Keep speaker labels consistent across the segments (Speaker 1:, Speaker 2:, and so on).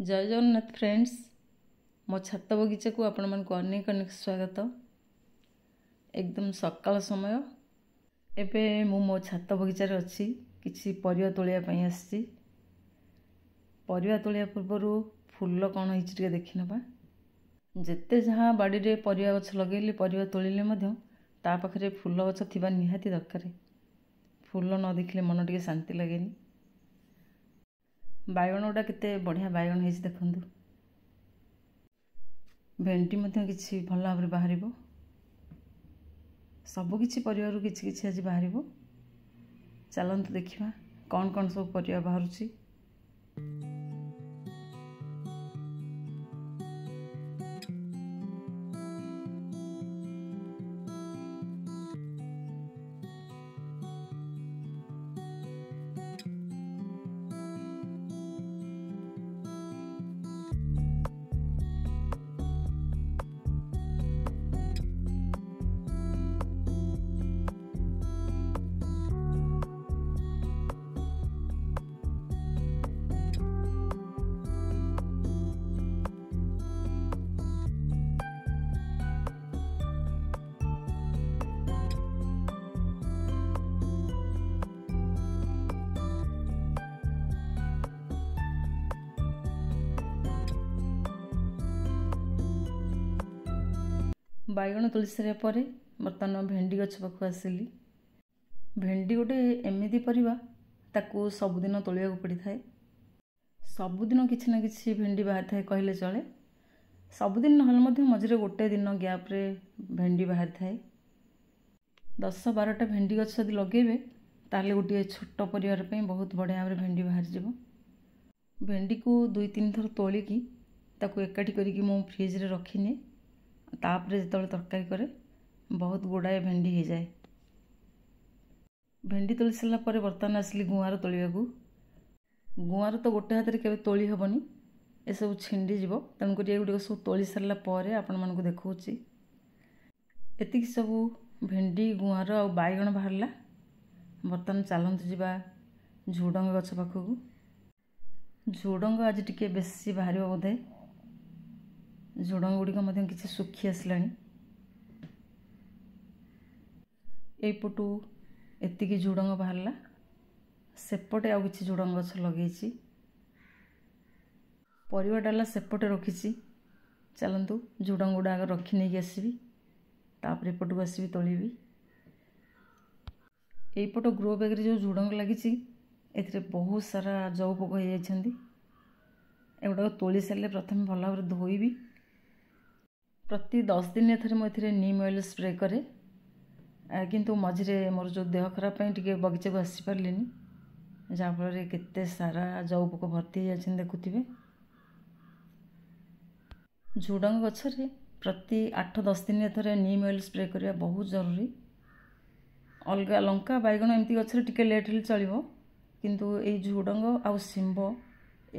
Speaker 1: ଜୟ Jagannath friends ମୋ ଛାତ ବଗିଚାକୁ ଆପଣମାନଙ୍କୁ ଅନେକ ଅନେକ ସ୍ୱାଗତ ଏକଦମ୍ ସକାଳ ସମୟ ଏବେ ମୁଁ ମୋ ଛାତ ବଗିଚାରେ ଅଛି କିଛି ପରିବା ତୋଳିବା ପାଇଁ ଆସିଛି ପରିବା ତୋଳିବା ପୂର୍ବରୁ ଫୁଲ କ'ଣ ହେଇଛି ଟିକିଏ ଦେଖିନେବା ଯେତେ ଯାହା ବାଡ଼ିରେ ପରିବା ଗଛ ଲଗେଇଲେ ପରିବା ତୋଳିଲେ ମଧ୍ୟ ତା ପାଖରେ ଫୁଲ ଗଛ ଥିବା ନିହାତି ଦରକାର ଫୁଲ ନ ଦେଖିଲେ ମନ ଟିକିଏ ଶାନ୍ତି ଲାଗେନି ବାଇଗଣ ଗୁଡ଼ା କେତେ ବଢ଼ିଆ ବାଇଗଣ ହେଇଛି ଦେଖନ୍ତୁ ଭେଣ୍ଡି ମଧ୍ୟ କିଛି ଭଲ ଭାବରେ ବାହାରିବ ସବୁ କିଛି ପରିବାରୁ କିଛି କିଛି ଆଜି ବାହାରିବ ଚାଲନ୍ତୁ ଦେଖିବା କ'ଣ କ'ଣ ସବୁ ପରିବା ବାହାରୁଛି ବାଇଗଣ ତୋଳି ସାରିବା ପରେ ବର୍ତ୍ତମାନ ଭେଣ୍ଡି ଗଛ ପାଖକୁ ଆସିଲି ଭେଣ୍ଡି ଗୋଟେ ଏମିତି ପରିବା ତାକୁ ସବୁଦିନ ତୋଳିବାକୁ ପଡ଼ିଥାଏ ସବୁଦିନ କିଛି ନା କିଛି ଭେଣ୍ଡି ବାହାରିଥାଏ କହିଲେ ଚଳେ ସବୁଦିନ ନହେଲେ ମଧ୍ୟ ମଝିରେ ଗୋଟେ ଦିନ ଗ୍ୟାପ୍ରେ ଭେଣ୍ଡି ବାହାରିଥାଏ ଦଶ ବାରଟା ଭେଣ୍ଡି ଗଛ ଯଦି ଲଗେଇବେ ତାହେଲେ ଗୋଟିଏ ଛୋଟ ପରିବାର ପାଇଁ ବହୁତ ବଢ଼ିଆ ଭାବରେ ଭେଣ୍ଡି ବାହାରିଯିବ ଭେଣ୍ଡିକୁ ଦୁଇ ତିନି ଥର ତୋଳିକି ତାକୁ ଏକାଠି କରିକି ମୁଁ ଫ୍ରିଜ୍ରେ ରଖିନିଏ ତାପରେ ଯେତେବେଳେ ତରକାରୀ କରେ ବହୁତ ଗୁଡ଼ାଏ ଭେଣ୍ଡି ହେଇଯାଏ ଭେଣ୍ଡି ତୋଳି ସାରିଲା ପରେ ବର୍ତ୍ତମାନ ଆସିଲି ଗୁଆଁର ତୋଳିବାକୁ ଗୁଆଁର ତ ଗୋଟେ ହାତରେ କେବେ ତୋଳି ହେବନି ଏସବୁ ଛିଣ୍ଡିଯିବ ତେଣୁକରି ଏଗୁଡ଼ିକ ସବୁ ତୋଳି ସାରିଲା ପରେ ଆପଣମାନଙ୍କୁ ଦେଖାଉଛି ଏତିକି ସବୁ ଭେଣ୍ଡି ଗୁଆଁର ଆଉ ବାଇଗଣ ବାହାରିଲା ବର୍ତ୍ତମାନ ଚାଲନ୍ତୁ ଯିବା ଝୁଡ଼ଙ୍ଗ ଗଛ ପାଖକୁ ଝୁଡ଼ଙ୍ଗ ଆଜି ଟିକେ ବେଶୀ ବାହାରିବ ବୋଧେ ଝୁଡ଼ଙ୍ଗ ଗୁଡ଼ିକ ମଧ୍ୟ କିଛି ଶୁଖି ଆସିଲାଣି ଏଇପଟୁ ଏତିକି ଝୁଡ଼ଙ୍ଗ ବାହାରିଲା ସେପଟେ ଆଉ କିଛି ଝୁଡ଼ଙ୍ଗ ଗଛ ଲଗେଇଛି ପରିବା ଡାଲା ସେପଟେ ରଖିଛି ଚାଲନ୍ତୁ ଝୁଡ଼ଙ୍ଗ ଗୁଡ଼ା ଆଗ ରଖି ନେଇକି ଆସିବି ତାପରେ ଏପଟକୁ ଆସିବି ତୋଳିବି ଏଇପଟ ଗ୍ରୋ ବ୍ୟାଗ୍ରେ ଯେଉଁ ଝୁଡ଼ଙ୍ଗ ଲାଗିଛି ଏଥିରେ ବହୁତ ସାରା ଜଉ ପୋକ ହେଇଯାଇଛନ୍ତି ଏଗୁଡ଼ାକ ତୋଳି ସାରିଲେ ପ୍ରଥମେ ଭଲ ଭାବରେ ଧୋଇବି ପ୍ରତି ଦଶ ଦିନରେ ଥରେ ମୁଁ ଏଥିରେ ନିମ୍ ଅଏଲ୍ ସ୍ପ୍ରେ କରେ କିନ୍ତୁ ମଝିରେ ମୋର ଯେଉଁ ଦେହ ଖରାପ ପାଇଁ ଟିକିଏ ବଗିଚାକୁ ଆସିପାରିଲିନି ଯାହାଫଳରେ କେତେ ସାରା ଜଉ ପୋକ ଭର୍ତ୍ତି ହୋଇଯାଇଛନ୍ତି ଦେଖୁଥିବେ ଝୁଡ଼ଙ୍ଗ ଗଛରେ ପ୍ରତି ଆଠ ଦଶ ଦିନରେ ଥରେ ନିମ୍ ଅଏଲ୍ ସ୍ପ୍ରେ କରିବା ବହୁତ ଜରୁରୀ ଅଲଗା ଲଙ୍କା ବାଇଗଣ ଏମିତି ଗଛରେ ଟିକିଏ ଲେଟ୍ ହେଲେ ଚଳିବ କିନ୍ତୁ ଏଇ ଝୁଡ଼ଙ୍ଗ ଆଉ ଶିମ୍ବ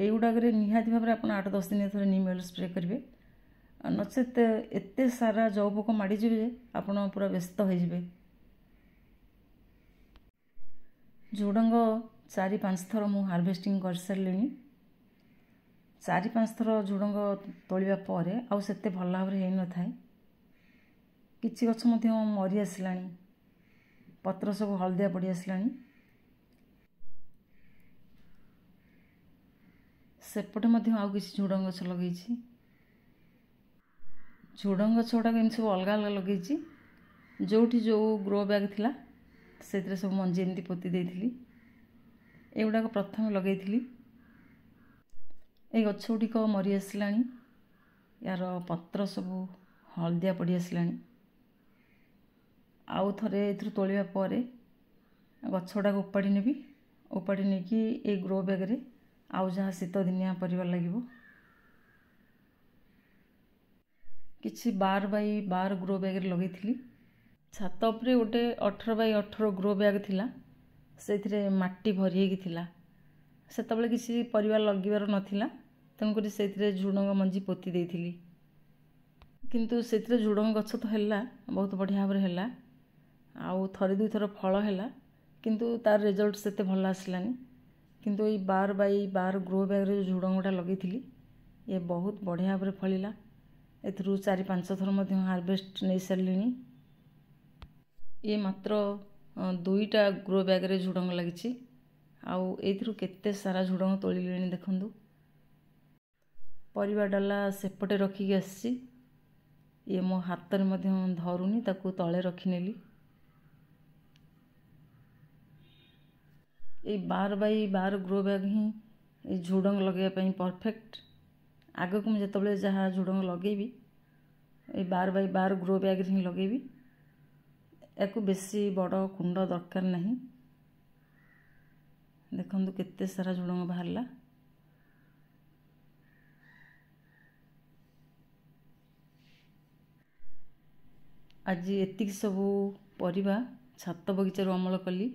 Speaker 1: ଏଇଗୁଡ଼ାକରେ ନିହାତି ଭାବରେ ଆପଣ ଆଠ ଦଶ ଦିନରେ ଥରେ ନିମ୍ ଅଏଲ୍ ସ୍ପ୍ରେ କରିବେ ନଚେତ ଏତେ ସାରା ଜବ ପୋକ ମାଡ଼ିଯିବେ ଯେ ଆପଣ ପୁରା ବ୍ୟସ୍ତ ହୋଇଯିବେ ଝୁଡ଼ଙ୍ଗ ଚାରି ପାଞ୍ଚ ଥର ମୁଁ ହାର୍ଭେଷ୍ଟିଂ କରିସାରିଲିଣି ଚାରି ପାଞ୍ଚ ଥର ଝୁଡ଼ଙ୍ଗ ତୋଳିବା ପରେ ଆଉ ସେତେ ଭଲ ଭାବରେ ହୋଇନଥାଏ କିଛି ଗଛ ମଧ୍ୟ ମରି ଆସିଲାଣି ପତ୍ର ସବୁ ହଳଦିଆ ପଡ଼ି ଆସିଲାଣି ସେପଟେ ମଧ୍ୟ ଆଉ କିଛି ଝୁଡ଼ଙ୍ଗ ଗଛ ଲଗେଇଛି ଝୁଡ଼ଙ୍ଗ ଗଛ ଗୁଡ଼ାକ ଏମିତି ସବୁ ଅଲଗା ଅଲଗା ଲଗେଇଛି ଯେଉଁଠି ଯେଉଁ ଗ୍ରୋ ବ୍ୟାଗ୍ ଥିଲା ସେଥିରେ ସବୁ ମଞ୍ଜି ଏମିତି ପୋତି ଦେଇଥିଲି ଏଗୁଡ଼ାକ ପ୍ରଥମେ ଲଗେଇଥିଲି ଏଇ ଗଛ ଗୁଡ଼ିକ ମରି ଆସିଲାଣି ୟାର ପତ୍ର ସବୁ ହଳଦିଆ ପଡ଼ି ଆସିଲାଣି ଆଉ ଥରେ ଏଥିରୁ ତୋଳିବା ପରେ ଗଛ ଗୁଡ଼ାକ ଉପାଡ଼ି ନେବି ଉପାଡ଼ି ନେଇକି ଏଇ ଗ୍ରୋ ବ୍ୟାଗ୍ରେ ଆଉ ଯାହା ଶୀତ ଦିନିଆ ପରିବା ଲାଗିବ କିଛି ବାର ବାଇ ବାର ଗ୍ରୋ ବ୍ୟାଗ୍ରେ ଲଗେଇଥିଲି ଛାତ ଉପରେ ଗୋଟେ ଅଠର ବାଇ ଅଠର ଗ୍ରୋ ବ୍ୟାଗ୍ ଥିଲା ସେଇଥିରେ ମାଟି ଭରି ହେଇକି ଥିଲା ସେତେବେଳେ କିଛି ପରିବା ଲଗେଇବାର ନଥିଲା ତେଣୁକରି ସେଇଥିରେ ଝୁଡ଼ଙ୍ଗ ମଞ୍ଜି ପୋତି ଦେଇଥିଲି କିନ୍ତୁ ସେଥିରେ ଝୁଡ଼ଙ୍ଗ ଗଛ ତ ହେଲା ବହୁତ ବଢ଼ିଆ ଭାବରେ ହେଲା ଆଉ ଥରେ ଦୁଇଥର ଫଳ ହେଲା କିନ୍ତୁ ତା'ର ରେଜଲ୍ଟ ସେତେ ଭଲ ଆସିଲାନି କିନ୍ତୁ ଏଇ ବାର ବାଇ ବାର ଗ୍ରୋ ବ୍ୟାଗ୍ରେ ଯେଉଁ ଝୁଡ଼ଙ୍ଗଟା ଲଗେଇଥିଲି ଇଏ ବହୁତ ବଢ଼ିଆ ଭାବରେ ଫଳିଲା ଏଥିରୁ ଚାରି ପାଞ୍ଚ ଥର ମଧ୍ୟ ହାରଭେଷ୍ଟ ନେଇସାରିଲିଣି ଇଏ ମାତ୍ର ଦୁଇଟା ଗ୍ରୋ ବ୍ୟାଗ୍ରେ ଝୁଡ଼ଙ୍ଗ ଲାଗିଛି ଆଉ ଏଇଥିରୁ କେତେ ସାରା ଝୁଡ଼ଙ୍ଗ ତୋଳିଲିଣି ଦେଖନ୍ତୁ ପରିବା ଡାଲା ସେପଟେ ରଖିକି ଆସିଛି ଇଏ ମୋ ହାତରେ ମଧ୍ୟ ଧରୁନି ତାକୁ ତଳେ ରଖିନେଲି ଏଇ ବାର ବାଇ ବାର ଗ୍ରୋ ବ୍ୟାଗ୍ ହିଁ ଏଇ ଝୁଡ଼ଙ୍ଗ ଲଗାଇବା ପାଇଁ ପରଫେକ୍ଟ ଆଗକୁ ମୁଁ ଯେତେବେଳେ ଯାହା ଝୁଡ଼ଙ୍ଗ ଲଗେଇବି ଏଇ ବାର ବାଇ ବାର ଗ୍ରୋ ବ୍ୟାଗ୍ରେ ହିଁ ଲଗେଇବି ୟାକୁ ବେଶୀ ବଡ଼ କୁଣ୍ଡ ଦରକାର ନାହିଁ ଦେଖନ୍ତୁ କେତେ ସାରା ଝୁଡ଼ଙ୍ଗ ବାହାରିଲା ଆଜି ଏତିକି ସବୁ ପରିବା ଛାତ ବଗିଚାରୁ ଅମଳ କଲି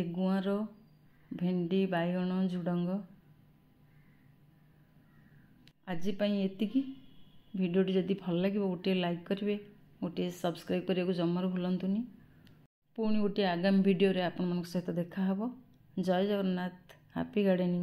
Speaker 1: ଏ ଗୁଆଁର ଭେଣ୍ଡି ବାଇଗଣ ଝୁଡ଼ଙ୍ଗ ଆଜି ପାଇଁ ଏତିକି ଭିଡ଼ିଓଟି ଯଦି ଭଲ ଲାଗିବ ଗୋଟିଏ ଲାଇକ୍ କରିବେ ଗୋଟିଏ ସବସ୍କ୍ରାଇବ୍ କରିବାକୁ ଜମାରୁ ଭୁଲନ୍ତୁନି ପୁଣି ଗୋଟିଏ ଆଗାମୀ ଭିଡ଼ିଓରେ ଆପଣମାନଙ୍କ ସହିତ ଦେଖାହେବ ଜୟ ଜଗନ୍ନାଥ ହାପି ଗାର୍ଡ଼େନିଂ